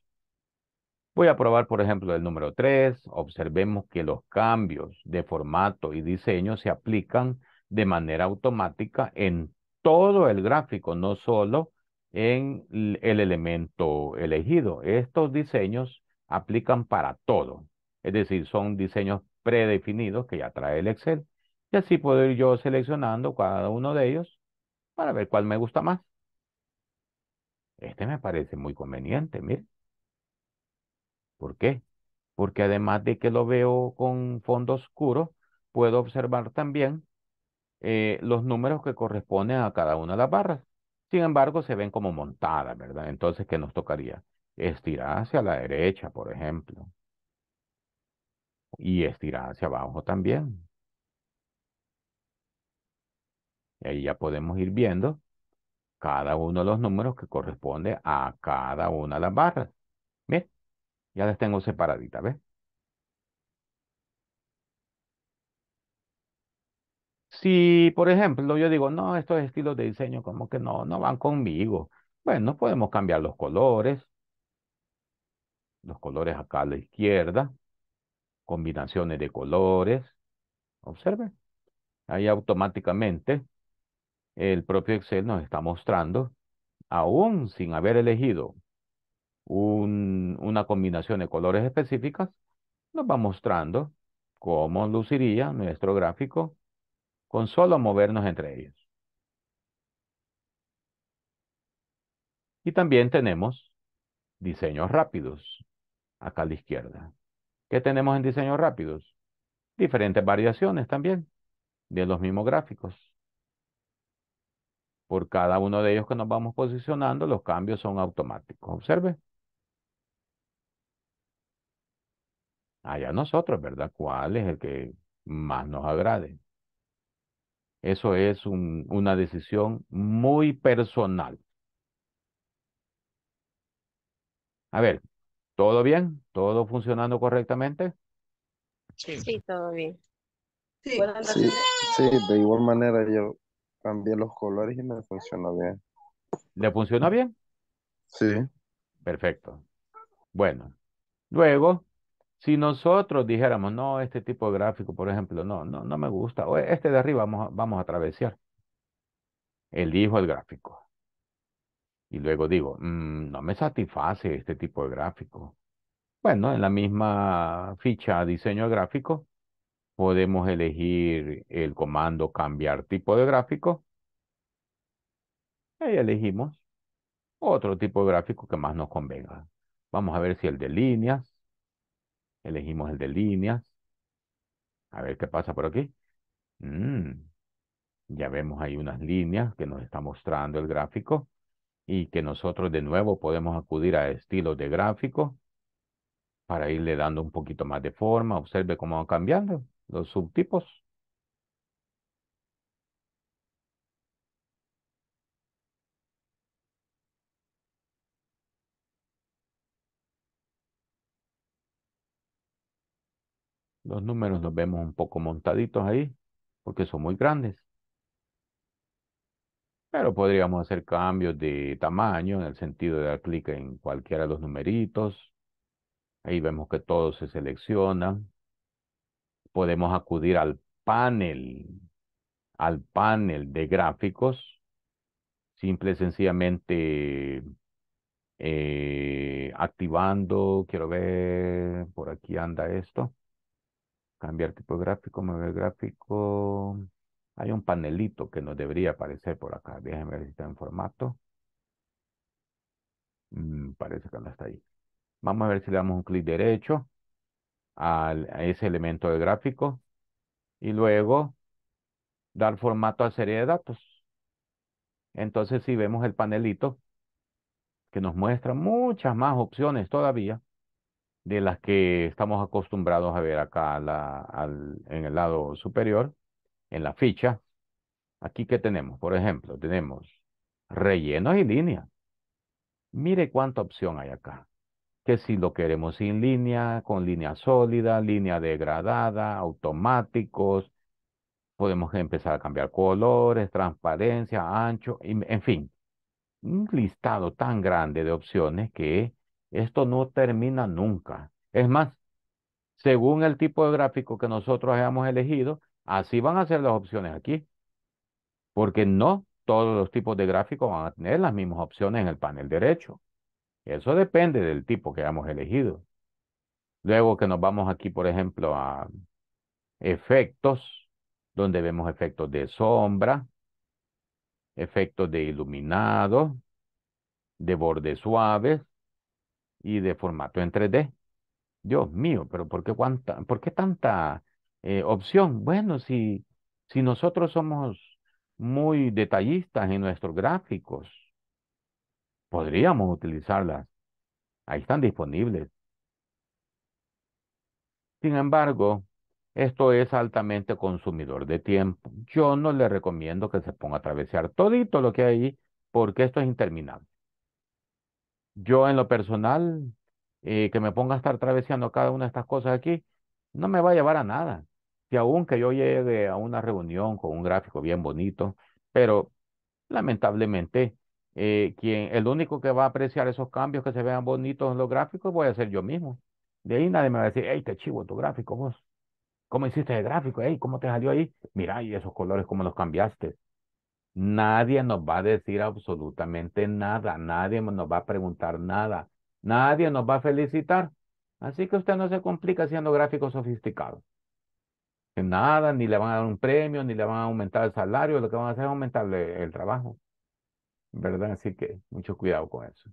Voy a probar, por ejemplo, el número 3. Observemos que los cambios de formato y diseño se aplican de manera automática en todo el gráfico, no solo en el elemento elegido. Estos diseños aplican para todo, es decir, son diseños predefinidos que ya trae el Excel. Y así puedo ir yo seleccionando cada uno de ellos para ver cuál me gusta más. Este me parece muy conveniente, mire. ¿Por qué? Porque además de que lo veo con fondo oscuro, puedo observar también eh, los números que corresponden a cada una de las barras. Sin embargo, se ven como montadas, ¿verdad? Entonces, ¿qué nos tocaría? Estirar hacia la derecha, por ejemplo. Y estirar hacia abajo también. Y ahí ya podemos ir viendo cada uno de los números que corresponde a cada una de las barras. Bien, ya las tengo separaditas, ¿ves? Si, por ejemplo, yo digo, no, estos estilos de diseño como que no, no van conmigo. Bueno, podemos cambiar los colores. Los colores acá a la izquierda. Combinaciones de colores. Observe. Ahí automáticamente el propio Excel nos está mostrando, aún sin haber elegido una combinación de colores específicas, nos va mostrando cómo luciría nuestro gráfico con solo movernos entre ellos. Y también tenemos diseños rápidos, acá a la izquierda. ¿Qué tenemos en diseños rápidos? Diferentes variaciones también de los mismos gráficos. Por cada uno de ellos que nos vamos posicionando, los cambios son automáticos. Observe. Allá nosotros, ¿verdad? ¿Cuál es el que más nos agrade? Eso es una decisión muy personal. A ver, ¿todo bien? ¿Todo funcionando correctamente? Sí, todo bien. Sí. sí. de igual manera yo cambié los colores y me funcionó bien. ¿Le funcionó bien? Sí. Perfecto. Bueno, luego si nosotros dijéramos, no, este tipo de gráfico, por ejemplo, no, no, no me gusta, o este de arriba vamos, vamos a travesear. Elijo el gráfico. Y luego digo, mm, no me satisface este tipo de gráfico. Bueno, en la misma ficha diseño gráfico, podemos elegir el comando cambiar tipo de gráfico. Y elegimos otro tipo de gráfico que más nos convenga. Vamos a ver si el de líneas Elegimos el de líneas. A ver qué pasa por aquí. Mm, ya vemos ahí unas líneas que nos está mostrando el gráfico y que nosotros de nuevo podemos acudir a estilos de gráfico para irle dando un poquito más de forma. Observe cómo van cambiando los subtipos. Los números los vemos un poco montaditos ahí, porque son muy grandes. Pero podríamos hacer cambios de tamaño en el sentido de dar clic en cualquiera de los numeritos. Ahí vemos que todo se selecciona. Podemos acudir al panel, al panel de gráficos. Simple y sencillamente eh, activando, quiero ver, por aquí anda esto cambiar tipo gráfico, mover gráfico. Hay un panelito que nos debería aparecer por acá. Déjenme ver si está en formato. Mm, parece que no está ahí. Vamos a ver si le damos un clic derecho a ese elemento de gráfico y luego dar formato a serie de datos. Entonces si vemos el panelito que nos muestra muchas más opciones todavía, de las que estamos acostumbrados a ver acá en el lado superior, en la ficha. Aquí ¿qué tenemos, por ejemplo, tenemos relleno y línea. Mire cuánta opción hay acá. Que si lo queremos sin línea, con línea sólida, línea degradada, automáticos, podemos empezar a cambiar colores, transparencia, ancho, en fin. Un listado tan grande de opciones que esto no termina nunca. Es más, según el tipo de gráfico que nosotros hayamos elegido, así van a ser las opciones aquí. Porque no todos los tipos de gráficos van a tener las mismas opciones en el panel derecho. Eso depende del tipo que hayamos elegido. Luego que nos vamos aquí, por ejemplo, a efectos, donde vemos efectos de sombra, efectos de iluminado, de bordes suaves, y de formato en 3D. Dios mío, pero ¿por qué, por qué tanta eh, opción? Bueno, si, si nosotros somos muy detallistas en nuestros gráficos, podríamos utilizarlas. Ahí están disponibles. Sin embargo, esto es altamente consumidor de tiempo. Yo no le recomiendo que se ponga a atravesar todito lo que hay porque esto es interminable. Yo en lo personal, eh, que me ponga a estar travesando cada una de estas cosas aquí, no me va a llevar a nada. Si aún que yo llegue a una reunión con un gráfico bien bonito, pero lamentablemente eh, quien, el único que va a apreciar esos cambios que se vean bonitos en los gráficos voy a ser yo mismo. De ahí nadie me va a decir, hey, te chivo tu gráfico vos. ¿Cómo hiciste el gráfico? Hey, ¿Cómo te salió ahí? Mirá, y esos colores, ¿cómo los cambiaste? Nadie nos va a decir absolutamente nada, nadie nos va a preguntar nada, nadie nos va a felicitar. Así que usted no se complica haciendo gráficos sofisticados. Nada, ni le van a dar un premio, ni le van a aumentar el salario, lo que van a hacer es aumentarle el trabajo. ¿Verdad? Así que mucho cuidado con eso.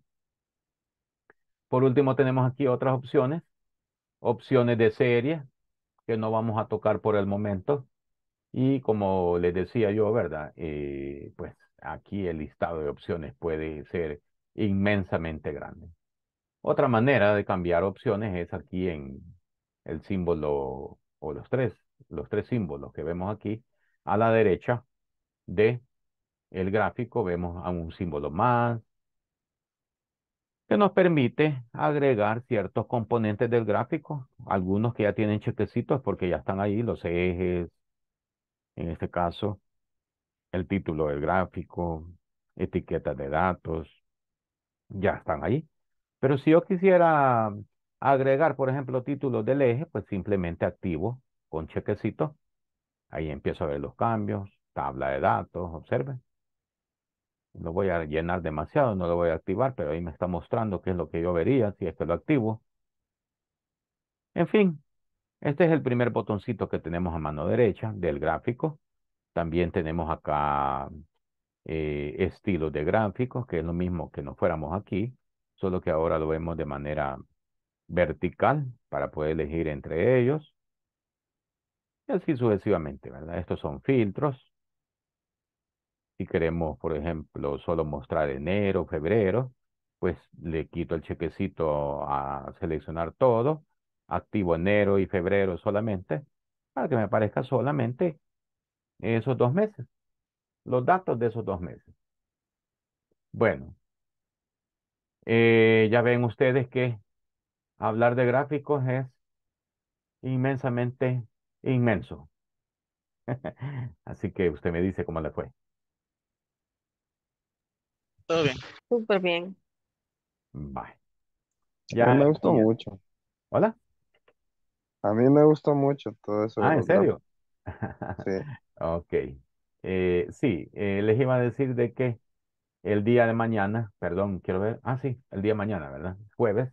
Por último, tenemos aquí otras opciones. Opciones de serie, que no vamos a tocar por el momento. Y como les decía yo, ¿verdad? Eh, pues aquí el listado de opciones puede ser inmensamente grande. Otra manera de cambiar opciones es aquí en el símbolo o los tres, los tres símbolos que vemos aquí. A la derecha de el gráfico vemos a un símbolo más que nos permite agregar ciertos componentes del gráfico, algunos que ya tienen chequecitos porque ya están ahí, los ejes, en este caso, el título del gráfico, etiquetas de datos, ya están ahí. Pero si yo quisiera agregar, por ejemplo, títulos del eje, pues simplemente activo con chequecito. Ahí empiezo a ver los cambios, tabla de datos, observen. Lo voy a llenar demasiado, no lo voy a activar, pero ahí me está mostrando qué es lo que yo vería si es que lo activo. En fin, este es el primer botoncito que tenemos a mano derecha del gráfico. También tenemos acá eh, estilos de gráficos, que es lo mismo que nos fuéramos aquí, solo que ahora lo vemos de manera vertical para poder elegir entre ellos. Y así sucesivamente, ¿verdad? Estos son filtros. Si queremos, por ejemplo, solo mostrar enero, febrero, pues le quito el chequecito a seleccionar todo activo enero y febrero solamente, para que me aparezca solamente esos dos meses, los datos de esos dos meses. Bueno, eh, ya ven ustedes que hablar de gráficos es inmensamente inmenso. Así que usted me dice cómo le fue. Todo bien. Súper bien. Bye. Ya, me gustó mucho. ¿Hola? A mí me gustó mucho todo eso. Ah, ¿en serio? Sí. Ok. Eh, sí, eh, les iba a decir de que el día de mañana, perdón, quiero ver, ah, sí, el día de mañana, ¿verdad? Jueves,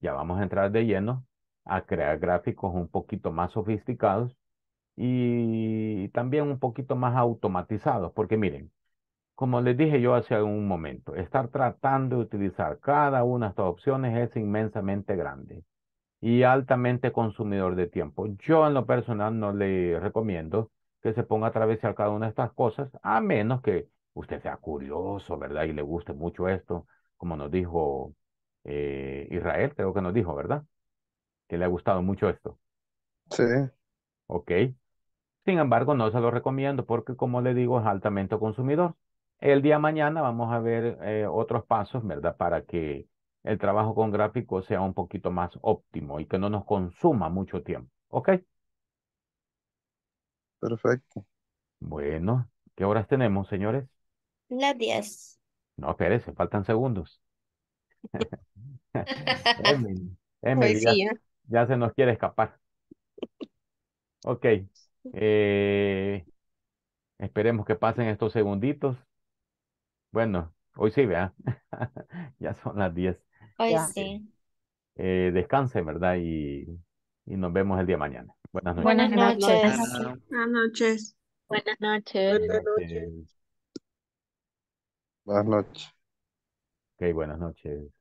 ya vamos a entrar de lleno a crear gráficos un poquito más sofisticados y también un poquito más automatizados, porque miren, como les dije yo hace algún momento, estar tratando de utilizar cada una de estas opciones es inmensamente grande y altamente consumidor de tiempo. Yo en lo personal no le recomiendo que se ponga a atravesar cada una de estas cosas, a menos que usted sea curioso, ¿verdad? Y le guste mucho esto, como nos dijo eh, Israel, creo que nos dijo, ¿verdad? Que le ha gustado mucho esto. Sí. Ok. Sin embargo, no se lo recomiendo porque, como le digo, es altamente consumidor. El día de mañana vamos a ver eh, otros pasos, ¿verdad? Para que el trabajo con gráficos sea un poquito más óptimo y que no nos consuma mucho tiempo. ¿Ok? Perfecto. Bueno, ¿qué horas tenemos, señores? Las diez. No, espérese, faltan segundos. Pues ¿eh? ya, se nos quiere escapar. Ok. Eh, esperemos que pasen estos segunditos. Bueno, hoy sí, vean. ya son las 10 sí. Eh, descansen, ¿verdad? Y, y nos vemos el día de mañana. Buenas noches. Buenas noches. noches. Buenas noches. Buenas noches. Buenas noches. Buenas noches. Ok, buenas noches.